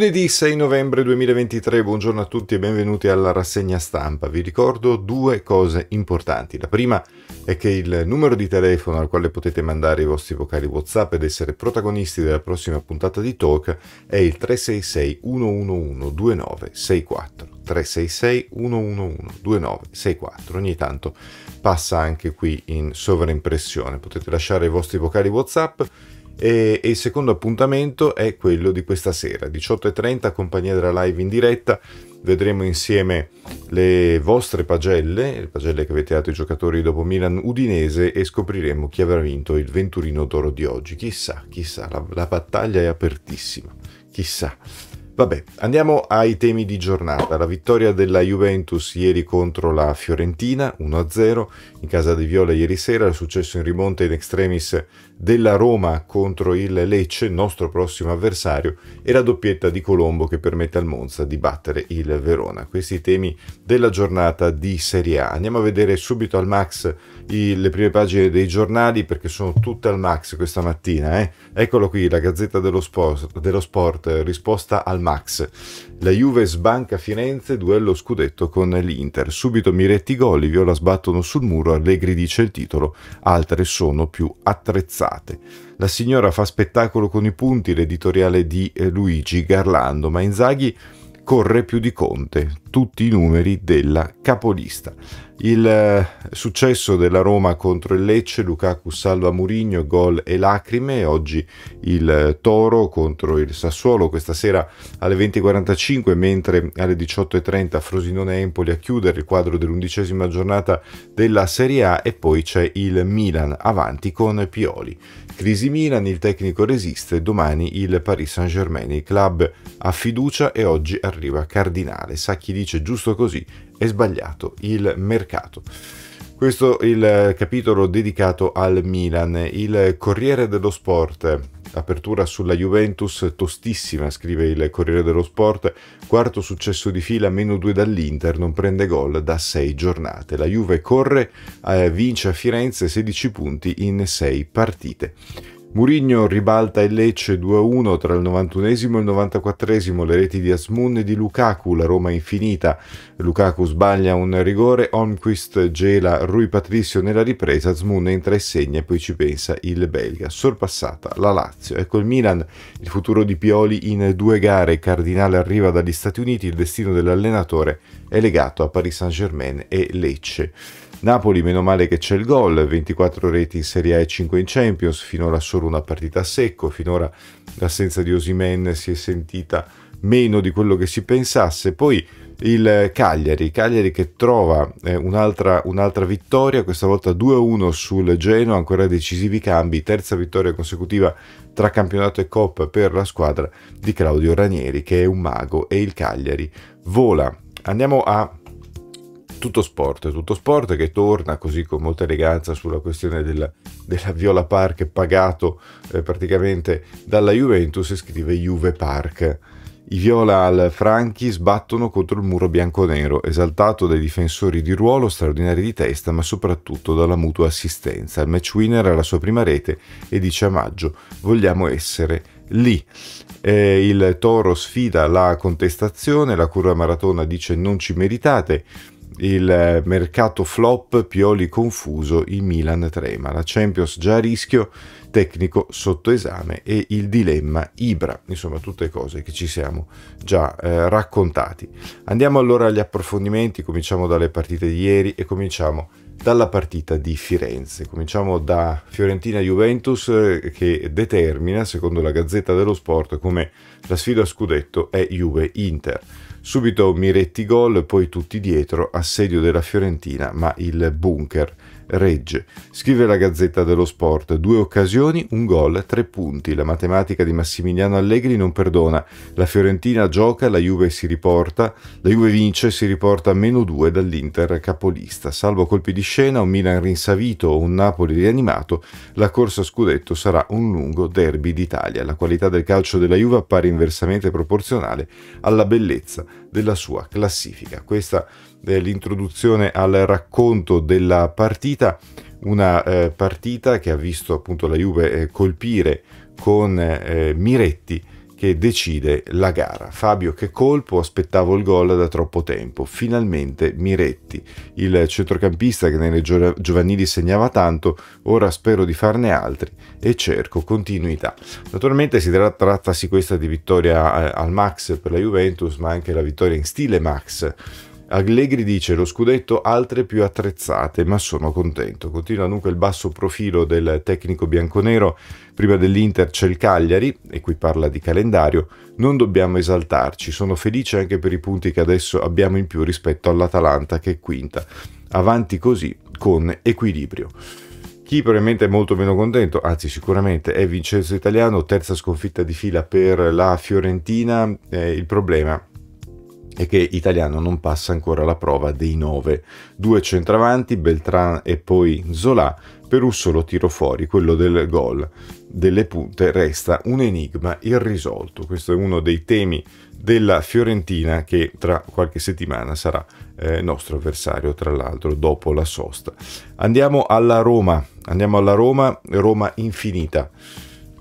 Lunedì 6 novembre 2023, buongiorno a tutti e benvenuti alla rassegna stampa. Vi ricordo due cose importanti. La prima è che il numero di telefono al quale potete mandare i vostri vocali WhatsApp ed essere protagonisti della prossima puntata di Talk è il 366 111 2964. 366 111 2964. Ogni tanto passa anche qui in sovraimpressione. Potete lasciare i vostri vocali WhatsApp e, e, il secondo appuntamento è quello di questa sera, 18.30, compagnia della live in diretta. Vedremo insieme le vostre pagelle, le pagelle che avete dato ai giocatori dopo Milan Udinese e scopriremo chi avrà vinto il Venturino d'oro di oggi. Chissà, chissà, la, la battaglia è apertissima. Chissà. Vabbè, andiamo ai temi di giornata. La vittoria della Juventus ieri contro la Fiorentina, 1-0, in casa di Viola ieri sera, il successo in rimonta in extremis della Roma contro il Lecce, nostro prossimo avversario, e la doppietta di Colombo che permette al Monza di battere il Verona. Questi i temi della giornata di Serie A. Andiamo a vedere subito al max i, le prime pagine dei giornali perché sono tutte al max questa mattina. Eh? Eccolo qui, la Gazzetta dello Sport, dello sport risposta al max. La Juve sbanca Firenze, duello scudetto con l'Inter. Subito Miretti gol, Viola sbattono sul muro, Allegri dice il titolo, altre sono più attrezzate scivolate. La signora fa spettacolo con i punti, l'editoriale di eh, Luigi Garlando, ma Inzaghi corre più di Conte, tutti i numeri della capolista. Il eh, successo della Roma contro il Lecce, Lukaku salva Murigno, gol e lacrime, oggi il eh, Toro contro il Sassuolo, questa sera alle 20.45 mentre alle 18.30 Frosinone Empoli a chiudere il quadro dell'undicesima giornata della Serie A e poi c'è il Milan avanti con Pioli. Crisi Milan, il tecnico resiste, domani il Paris Saint Germain, il club ha fiducia e oggi arriva arriva Cardinale, sa chi dice giusto così, è sbagliato il mercato. Questo è il eh, capitolo dedicato al Milan, il Corriere dello Sport. Apertura sulla Juventus tostissima, scrive il Corriere dello Sport. Quarto successo di fila, meno due dall'Inter, non prende gol da sei giornate. La Juve corre, eh, vince a Firenze 16 punti in sei partite. Murigno ribalta il Lecce 2-1 tra il 91 e il 94 le reti di Asmun e di Lukaku, la Roma infinita. Lukaku sbaglia un rigore, Holmquist gela Rui Patricio nella ripresa, Asmun entra e segna e poi ci pensa il belga. Sorpassata la Lazio. Ecco il Milan, il futuro di Pioli in due gare. Cardinale arriva dagli Stati Uniti, il destino dell'allenatore è legato a Paris Saint-Germain e Lecce. Napoli, meno male che c'è il gol, 24 reti in Serie A e 5 in Champions, finora solo una partita a secco, finora l'assenza di Osimen si è sentita meno di quello che si pensasse. Poi il Cagliari, Cagliari che trova eh, un'altra, un'altra, vittoria, questa volta 2-1 sul Genoa, ancora decisivi cambi, terza vittoria consecutiva tra campionato e Coppa per la squadra di Claudio Ranieri che è un mago e il Cagliari vola. Andiamo a tutto sport, tutto sport che torna così con molta eleganza sulla questione della, della Viola Park pagato eh, praticamente dalla Juventus e scrive Juve Park. I viola al Franchi sbattono contro il muro bianconero, esaltato dai difensori di ruolo straordinari di testa, ma soprattutto dalla mutua assistenza. Il match winner alla sua prima rete e dice a maggio: Vogliamo essere lì. Eh, il toro sfida la contestazione, la curva maratona dice: Non ci meritate il eh, mercato flop, Pioli confuso, il Milan trema, la Champions già a rischio, tecnico sotto esame e il dilemma Ibra, insomma tutte cose che ci siamo già eh, raccontati. Andiamo allora agli approfondimenti, cominciamo dalle partite di ieri e cominciamo dalla partita di Firenze. Cominciamo da Fiorentina-Juventus eh, che determina, secondo la Gazzetta dello Sport, come la sfida a scudetto è Juve-Inter. Subito Miretti gol, poi tutti dietro, assedio della Fiorentina, ma il bunker regge. Scrive la Gazzetta dello Sport, due occasioni, un gol, tre punti. La matematica di Massimiliano Allegri non perdona. La Fiorentina gioca, la Juve si riporta, la Juve vince e si riporta a meno due dall'Inter capolista. Salvo colpi di scena, un Milan rinsavito o un Napoli rianimato, la corsa scudetto sarà un lungo derby d'Italia. La qualità del calcio della Juve appare inversamente proporzionale alla bellezza della sua classifica. Questa è l'introduzione al racconto della partita, una eh, partita che ha visto appunto la Juve eh, colpire con eh, Miretti che decide la gara. Fabio che colpo, aspettavo il gol da troppo tempo. Finalmente Miretti, il centrocampista che nelle giovanili segnava tanto, ora spero di farne altri e cerco continuità. Naturalmente si tratta, trattasi questa di vittoria eh, al Max per la Juventus, ma anche la vittoria in stile Max Allegri dice lo scudetto altre più attrezzate, ma sono contento. Continua dunque il basso profilo del tecnico bianconero. Prima dell'Inter c'è il Cagliari, e qui parla di calendario. Non dobbiamo esaltarci, sono felice anche per i punti che adesso abbiamo in più rispetto all'Atalanta che è quinta. Avanti così, con equilibrio. Chi probabilmente è molto meno contento, anzi sicuramente, è Vincenzo Italiano, terza sconfitta di fila per la Fiorentina. Eh, il problema è è che Italiano non passa ancora la prova dei 9. Due centravanti, Beltrán e poi Zola, per un solo tiro fuori, quello del gol delle punte, resta un enigma irrisolto. Questo è uno dei temi della Fiorentina che tra qualche settimana sarà eh, nostro avversario, tra l'altro, dopo la sosta. Andiamo alla Roma, andiamo alla Roma, Roma infinita.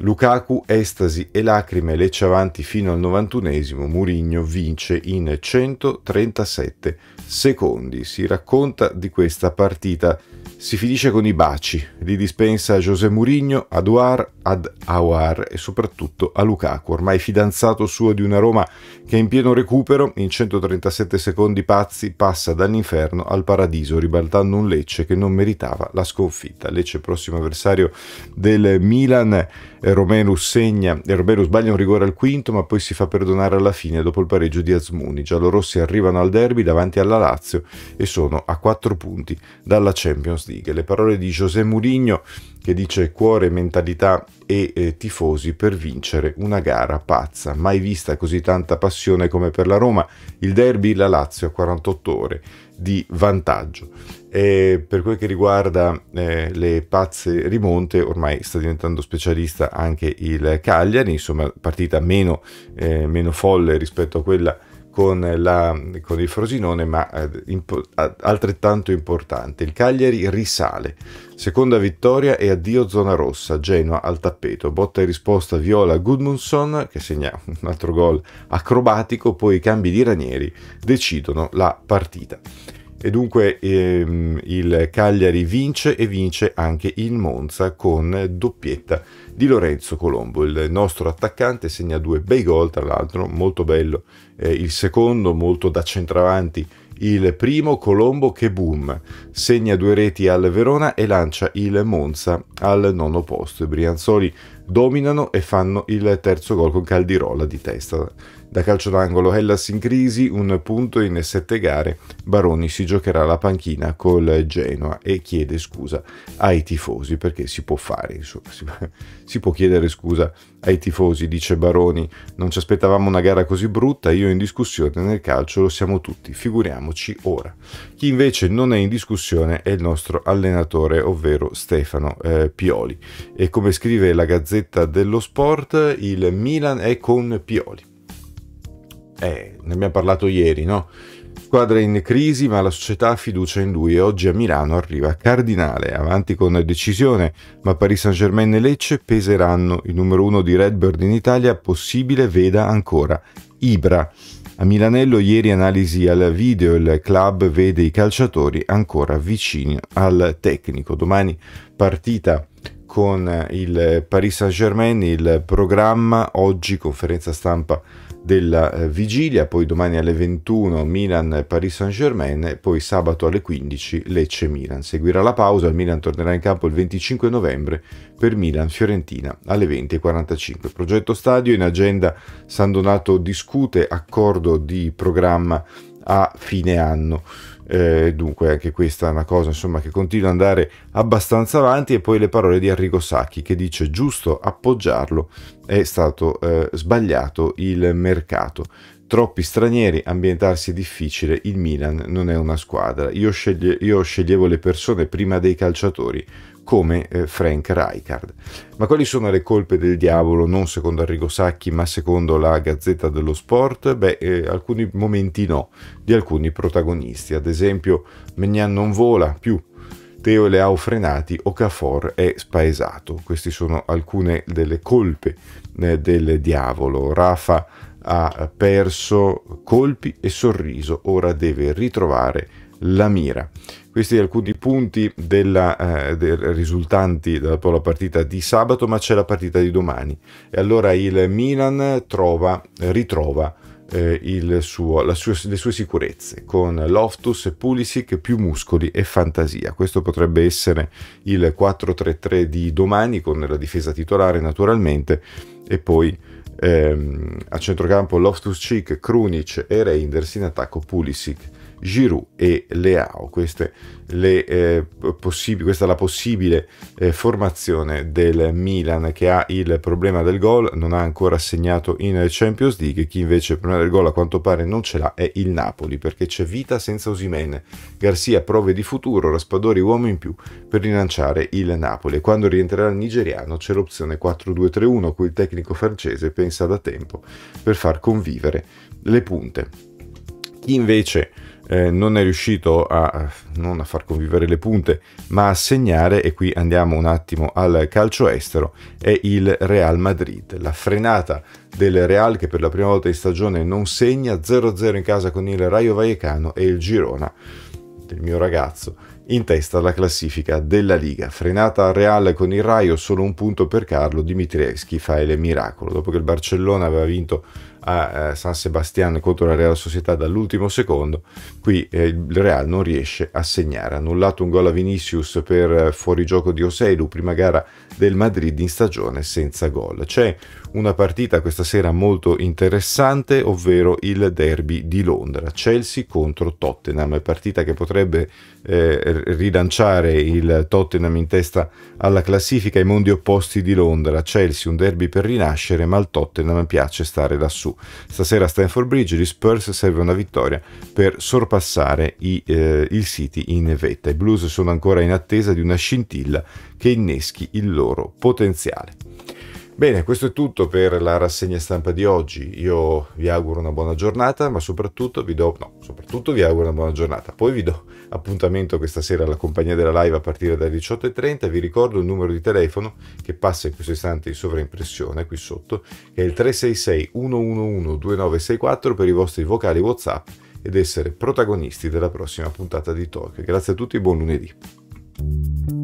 Lukaku, estasi e lacrime leccia avanti fino al 91esimo, Murigno vince in 137 secondi. Si racconta di questa partita. Si finisce con i baci, li dispensa José Murigno, Aduar, ad Awar e soprattutto a Lukaku, ormai fidanzato suo di una Roma che in pieno recupero, in 137 secondi pazzi, passa dall'inferno al paradiso, ribaltando un Lecce che non meritava la sconfitta. Lecce prossimo avversario del Milan, eh, Romero segna, eh, Romero sbaglia un rigore al quinto ma poi si fa perdonare alla fine dopo il pareggio di Azmuni. Giallorossi arrivano al derby davanti alla Lazio e sono a 4 punti dalla Champions League. Le parole di José Mourinho che dice cuore, mentalità e eh, tifosi per vincere una gara pazza. Mai vista così tanta passione come per la Roma, il derby la Lazio a 48 ore di vantaggio. E per quel che riguarda eh, le pazze rimonte, ormai sta diventando specialista anche il Cagliari, insomma partita meno, eh, meno folle rispetto a quella con, la, con il Frosinone, ma eh, impo altrettanto importante. Il Cagliari risale. Seconda vittoria e addio zona rossa, Genoa al tappeto. Botta e risposta Viola Gudmundsson che segna un altro gol acrobatico, poi i cambi di Ranieri decidono la partita. E dunque ehm, il Cagliari vince e vince anche il Monza con doppietta di Lorenzo Colombo. Il nostro attaccante segna due bei gol, tra l'altro, molto bello eh, il secondo, molto da centravanti il primo, Colombo che boom, segna due reti al Verona e lancia il Monza al nono posto. I Brianzoli dominano e fanno il terzo gol con Caldirola di testa da calcio d'angolo Hellas in crisi, un punto in sette gare, Baroni si giocherà la panchina col Genoa e chiede scusa ai tifosi perché si può fare, insomma, si può chiedere scusa ai tifosi, dice Baroni, non ci aspettavamo una gara così brutta, io in discussione nel calcio lo siamo tutti, figuriamoci ora. Chi invece non è in discussione è il nostro allenatore, ovvero Stefano eh, Pioli. E come scrive la Gazzetta dello Sport, il Milan è con Pioli. Eh, ne abbiamo parlato ieri, no? Squadra in crisi, ma la società ha fiducia in lui e oggi a Milano arriva Cardinale, avanti con decisione, ma Paris Saint-Germain e Lecce peseranno. Il numero uno di Redbird in Italia possibile veda ancora Ibra. A Milanello ieri analisi al video, il club vede i calciatori ancora vicini al tecnico. Domani partita con il Paris Saint-Germain, il programma oggi conferenza stampa della eh, vigilia, poi domani alle 21 Milan-Paris Saint-Germain, poi sabato alle 15 Lecce-Milan. Seguirà la pausa, il Milan tornerà in campo il 25 novembre per Milan-Fiorentina alle 20.45. Progetto Stadio in agenda San Donato discute accordo di programma a fine anno. Eh, dunque anche questa è una cosa insomma, che continua ad andare abbastanza avanti e poi le parole di Arrigo Sacchi che dice giusto appoggiarlo è stato eh, sbagliato il mercato troppi stranieri, ambientarsi è difficile, il Milan non è una squadra. Io, sceglie, io sceglievo le persone prima dei calciatori, come eh, Frank Rijkaard. Ma quali sono le colpe del diavolo, non secondo Arrigo Sacchi, ma secondo la Gazzetta dello Sport? Beh, eh, alcuni momenti no, di alcuni protagonisti. Ad esempio, Mignan non vola più, Teo le ha frenati o Cafor è spaesato. Queste sono alcune delle colpe eh, del diavolo. Rafa ha perso colpi e sorriso, ora deve ritrovare la mira. Questi alcuni punti della, eh, del, risultanti dalla partita di sabato, ma c'è la partita di domani. E allora il Milan trova, ritrova eh, suo, sua, le sue sicurezze con Loftus e Pulisic più muscoli e fantasia. Questo potrebbe essere il 4-3-3 di domani con la difesa titolare naturalmente e poi ehm, a centrocampo Loftus Cheek, Krunic e Reinders in attacco Pulisic Giroud e Leao. Queste le, eh, possib- questa è la possibile eh, formazione del Milan che ha il problema del gol, non ha ancora segnato in Champions League. Chi invece il problema del gol a quanto pare non ce l'ha è il Napoli perché c'è vita senza Osimene. Garcia prove di futuro, Raspadori uomo in più per rilanciare il Napoli. quando rientrerà il nigeriano c'è l'opzione 4-2-3-1 cui il tecnico francese pensa da tempo per far convivere le punte. Chi invece eh, non è riuscito a eh, non a far convivere le punte, ma a segnare, e qui andiamo un attimo al calcio estero, è il Real Madrid. La frenata del Real che per la prima volta in stagione non segna 0-0 in casa con il Rayo Vallecano e il Girona del mio ragazzo in testa alla classifica della Liga. Frenata Real con il Raio, solo un punto per Carlo Dimitrievski fa il miracolo. Dopo che il Barcellona aveva vinto a eh, San Sebastian contro la Real Società dall'ultimo secondo, qui eh, il Real non riesce a segnare. Annullato un gol a Vinicius per eh, fuorigioco di Oseidu, prima gara del Madrid in stagione senza gol. C'è una partita questa sera molto interessante, ovvero il derby di Londra, Chelsea contro Tottenham, partita che potrebbe eh, rilanciare il Tottenham in testa alla classifica ai mondi opposti di Londra. Chelsea un derby per rinascere, ma al Tottenham piace stare lassù. Stasera a Stanford Bridge gli Spurs serve una vittoria per sorpassare i, eh, il City in vetta. I Blues sono ancora in attesa di una scintilla che inneschi il loro potenziale. Bene, questo è tutto per la rassegna stampa di oggi. Io vi auguro una buona giornata, ma soprattutto vi do no, soprattutto vi auguro una buona giornata. Poi vi do appuntamento questa sera alla compagnia della live a partire dalle 18:30. Vi ricordo il numero di telefono che passa in questo istante in sovraimpressione qui sotto, che è il 366 111 2964 per i vostri vocali WhatsApp ed essere protagonisti della prossima puntata di Talk. Grazie a tutti, buon lunedì.